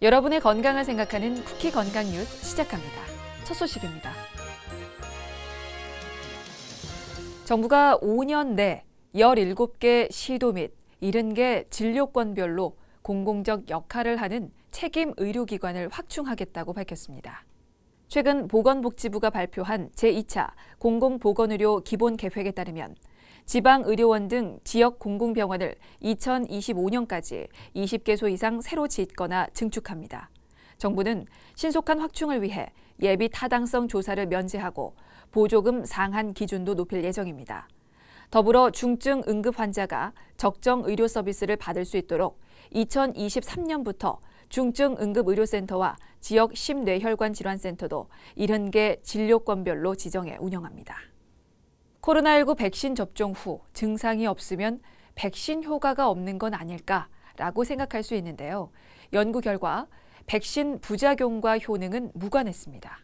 여러분의 건강을 생각하는 쿠키 건강 뉴스 시작합니다. 첫 소식입니다. 정부가 5년 내 17개 시도 및 70개 진료권별로 공공적 역할을 하는 책임 의료기관을 확충하겠다고 밝혔습니다. 최근 보건복지부가 발표한 제2차 공공보건의료 기본계획에 따르면 지방의료원 등 지역 공공병원을 2025년까지 20개소 이상 새로 짓거나 증축합니다. 정부는 신속한 확충을 위해 예비 타당성 조사를 면제하고 보조금 상한 기준도 높일 예정입니다. 더불어 중증 응급 환자가 적정 의료 서비스를 받을 수 있도록 2023년부터 중증 응급 의료센터와 지역 심뇌혈관 질환센터도 70개 진료권별로 지정해 운영합니다. 코로나19 백신 접종 후 증상이 없으면 백신 효과가 없는 건 아닐까라고 생각할 수 있는데요. 연구 결과 백신 부작용과 효능은 무관했습니다.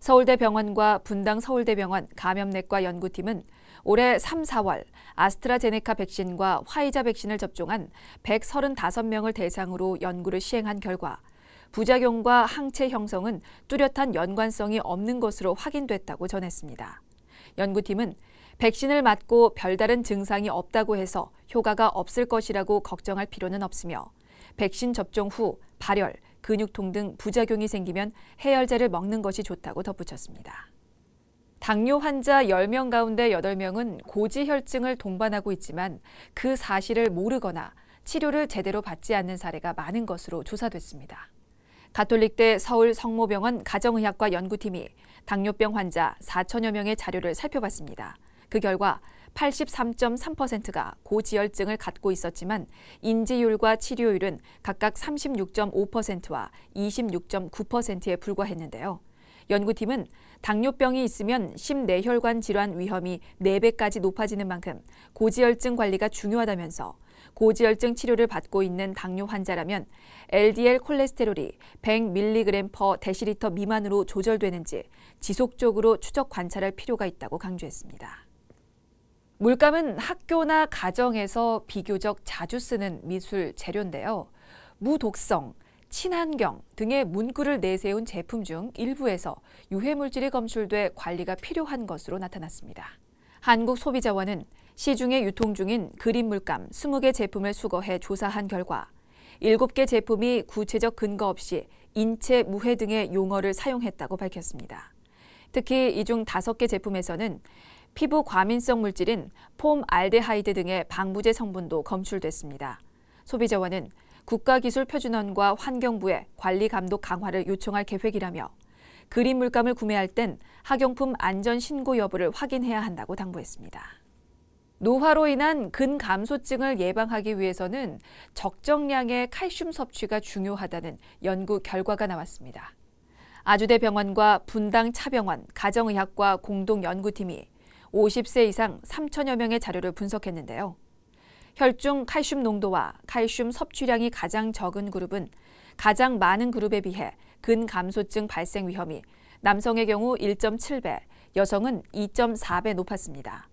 서울대병원과 분당 서울대병원 감염내과 연구팀은 올해 3, 4월 아스트라제네카 백신과 화이자 백신을 접종한 135명을 대상으로 연구를 시행한 결과 부작용과 항체 형성은 뚜렷한 연관성이 없는 것으로 확인됐다고 전했습니다. 연구팀은 백신을 맞고 별다른 증상이 없다고 해서 효과가 없을 것이라고 걱정할 필요는 없으며 백신 접종 후 발열, 근육통 등 부작용이 생기면 해열제를 먹는 것이 좋다고 덧붙였습니다. 당뇨 환자 10명 가운데 8명은 고지혈증을 동반하고 있지만 그 사실을 모르거나 치료를 제대로 받지 않는 사례가 많은 것으로 조사됐습니다. 가톨릭대 서울 성모병원 가정의학과 연구팀이 당뇨병 환자 4천여 명의 자료를 살펴봤습니다. 그 결과 83.3%가 고지혈증을 갖고 있었지만 인지율과 치료율은 각각 36.5%와 26.9%에 불과했는데요. 연구팀은 당뇨병이 있으면 심내혈관 질환 위험이 4배까지 높아지는 만큼 고지혈증 관리가 중요하다면서 고지혈증 치료를 받고 있는 당뇨 환자라면 LDL 콜레스테롤이 100mg per 데시 미만으로 조절되는지 지속적으로 추적 관찰할 필요가 있다고 강조했습니다. 물감은 학교나 가정에서 비교적 자주 쓰는 미술 재료인데요. 무독성, 친환경 등의 문구를 내세운 제품 중 일부에서 유해물질이 검출돼 관리가 필요한 것으로 나타났습니다. 한국소비자원은 시중에 유통 중인 그림 물감 20개 제품을 수거해 조사한 결과 7개 제품이 구체적 근거 없이 인체 무해 등의 용어를 사용했다고 밝혔습니다. 특히 이 중 5개 제품에서는 피부 과민성 물질인 폼알데하이드 등의 방부제 성분도 검출됐습니다. 소비자원은 국가기술표준원과 환경부에 관리 감독 강화를 요청할 계획이라며 그린 물감을 구매할 땐 학용품 안전 신고 여부를 확인해야 한다고 당부했습니다. 노화로 인한 근감소증을 예방하기 위해서는 적정량의 칼슘 섭취가 중요하다는 연구 결과가 나왔습니다. 아주대병원과 분당차병원, 가정의학과 공동연구팀이 50세 이상 3천여 명의 자료를 분석했는데요. 혈중 칼슘 농도와 칼슘 섭취량이 가장 적은 그룹은 가장 많은 그룹에 비해 근감소증 발생 위험이 남성의 경우 1.7배, 여성은 2.4배 높았습니다.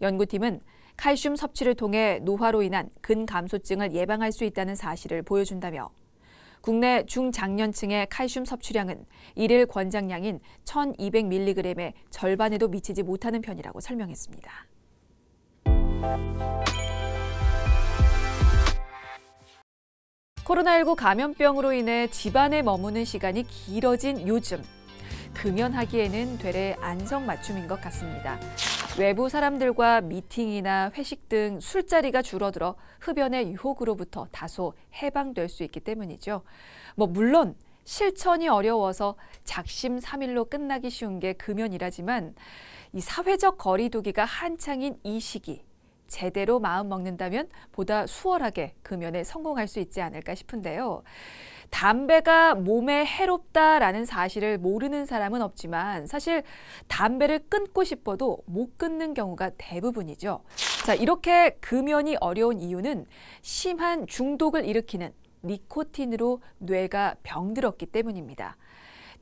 연구팀은 칼슘 섭취를 통해 노화로 인한 근감소증을 예방할 수 있다는 사실을 보여준다며 국내 중장년층의 칼슘 섭취량은 일일 권장량인 1200mg의 절반에도 미치지 못하는 편이라고 설명했습니다. 코로나19 감염병으로 인해 집안에 머무는 시간이 길어진 요즘. 금연하기에는 되레 안성맞춤인 것 같습니다. 외부 사람들과 미팅이나 회식 등 술자리가 줄어들어 흡연의 유혹으로부터 다소 해방될 수 있기 때문이죠. 뭐 물론 실천이 어려워서 작심삼일로 끝나기 쉬운 게 금연이라지만 이 사회적 거리두기가 한창인 이 시기 제대로 마음 먹는다면 보다 수월하게 금연에 성공할 수 있지 않을까 싶은데요. 담배가 몸에 해롭다라는 사실을 모르는 사람은 없지만 사실 담배를 끊고 싶어도 못 끊는 경우가 대부분이죠. 자, 이렇게 금연이 어려운 이유는 심한 중독을 일으키는 니코틴으로 뇌가 병들었기 때문입니다.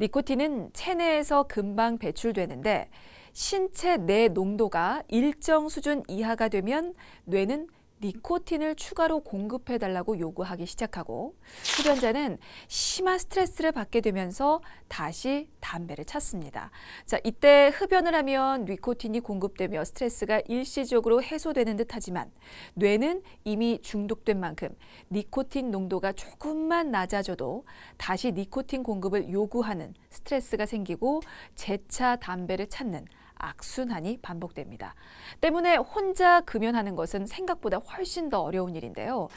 니코틴은 체내에서 금방 배출되는데 신체 내 농도가 일정 수준 이하가 되면 뇌는 니코틴을 추가로 공급해달라고 요구하기 시작하고 흡연자는 심한 스트레스를 받게 되면서 다시 담배를 찾습니다. 자, 이때 흡연을 하면 니코틴이 공급되며 스트레스가 일시적으로 해소되는 듯 하지만 뇌는 이미 중독된 만큼 니코틴 농도가 조금만 낮아져도 다시 니코틴 공급을 요구하는 스트레스가 생기고 재차 담배를 찾는 악순환이 반복됩니다. 때문에 혼자 금연하는 것은 생각보다 훨씬 더 어려운 일인데요.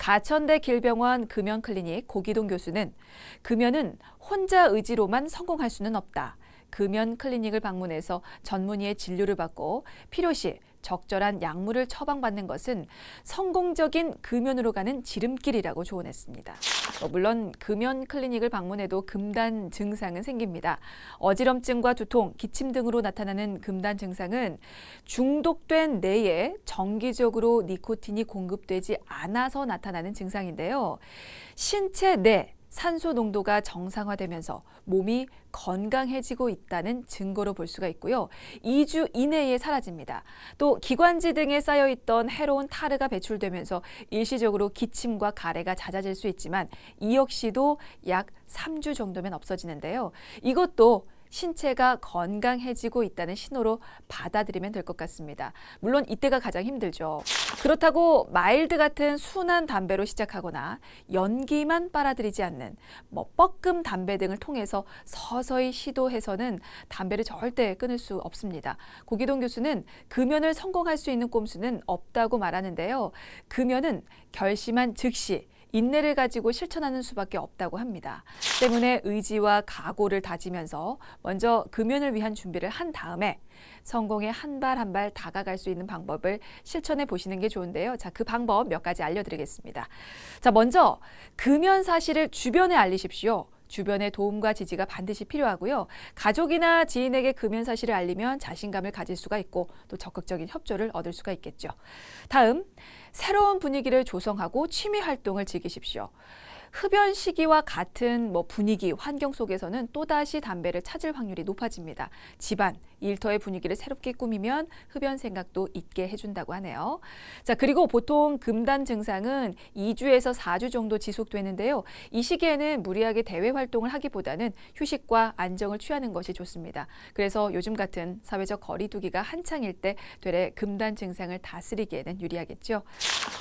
가천대 길병원 금연 클리닉 고기동 교수는 금연은 혼자 의지로만 성공할 수는 없다. 금연 클리닉을 방문해서 전문의의 진료를 받고 필요시 적절한 약물을 처방받는 것은 성공적인 금연으로 가는 지름길이라고 조언했습니다. 어, 물론 금연 클리닉을 방문해도 금단 증상은 생깁니다. 어지럼증과 두통, 기침 등으로 나타나는 금단 증상은 중독된 뇌에 정기적으로 니코틴이 공급되지 않아서 나타나는 증상인데요. 신체 내 산소 농도가 정상화되면서 몸이 건강해지고 있다는 증거로 볼 수가 있고요. 2주 이내에 사라집니다. 또 기관지 등에 쌓여있던 해로운 타르가 배출되면서 일시적으로 기침과 가래가 잦아질 수 있지만 이 역시도 약 3주 정도면 없어지는데요. 이것도 신체가 건강해지고 있다는 신호로 받아들이면 될 것 같습니다. 물론 이때가 가장 힘들죠. 그렇다고 마일드 같은 순한 담배로 시작하거나 연기만 빨아들이지 않는 뭐 뻐끔 담배 등을 통해서 서서히 시도해서는 담배를 절대 끊을 수 없습니다. 고기동 교수는 금연을 성공할 수 있는 꼼수는 없다고 말하는데요. 금연은 결심한 즉시 인내를 가지고 실천하는 수밖에 없다고 합니다. 때문에 의지와 각오를 다지면서 먼저 금연을 위한 준비를 한 다음에 성공에 한 발 한 발 다가갈 수 있는 방법을 실천해 보시는 게 좋은데요. 자, 그 방법 몇 가지 알려드리겠습니다. 자, 먼저 금연 사실을 주변에 알리십시오. 주변의 도움과 지지가 반드시 필요하고요. 가족이나 지인에게 금연 사실을 알리면 자신감을 가질 수가 있고 또 적극적인 협조를 얻을 수가 있겠죠. 다음, 새로운 분위기를 조성하고 취미 활동을 즐기십시오. 흡연 시기와 같은 뭐 분위기, 환경 속에서는 또다시 담배를 찾을 확률이 높아집니다. 집안, 일터의 분위기를 새롭게 꾸미면 흡연 생각도 잊게 해준다고 하네요. 자, 그리고 보통 금단 증상은 2주에서 4주 정도 지속되는데요. 이 시기에는 무리하게 대외 활동을 하기보다는 휴식과 안정을 취하는 것이 좋습니다. 그래서 요즘 같은 사회적 거리두기가 한창일 때 되레 금단 증상을 다스리기에는 유리하겠죠.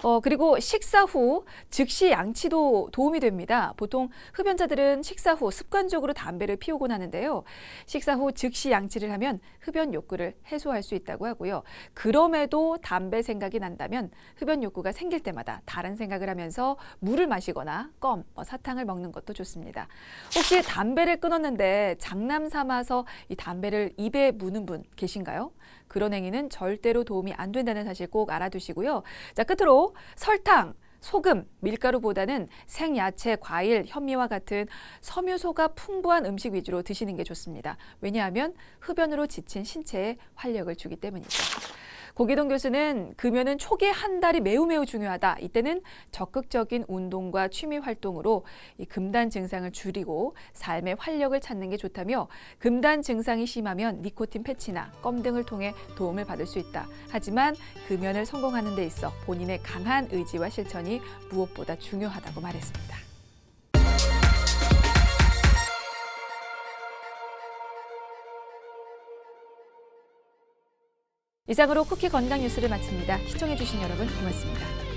어, 그리고 식사 후 즉시 양치도 도움이 도움이 됩니다. 보통 흡연자들은 식사 후 습관적으로 담배를 피우곤 하는데요. 식사 후 즉시 양치를 하면 흡연 욕구를 해소할 수 있다고 하고요. 그럼에도 담배 생각이 난다면 흡연 욕구가 생길 때마다 다른 생각을 하면서 물을 마시거나 껌, 뭐 사탕을 먹는 것도 좋습니다. 혹시 담배를 끊었는데 장남 삼아서 이 담배를 입에 무는 분 계신가요? 그런 행위는 절대로 도움이 안 된다는 사실 꼭 알아두시고요. 자, 끝으로 설탕, 소금, 밀가루보다는 생야채, 과일, 현미와 같은 섬유소가 풍부한 음식 위주로 드시는 게 좋습니다. 왜냐하면 흡연으로 지친 신체에 활력을 주기 때문입니다 고기동 교수는 금연은 초기 한 달이 매우 매우 중요하다. 이때는 적극적인 운동과 취미 활동으로 이 금단 증상을 줄이고 삶의 활력을 찾는 게 좋다며 금단 증상이 심하면 니코틴 패치나 껌 등을 통해 도움을 받을 수 있다. 하지만 금연을 성공하는 데 있어 본인의 강한 의지와 실천이 무엇보다 중요하다고 말했습니다. 이상으로 쿠키 건강 뉴스를 마칩니다. 시청해주신 여러분 고맙습니다.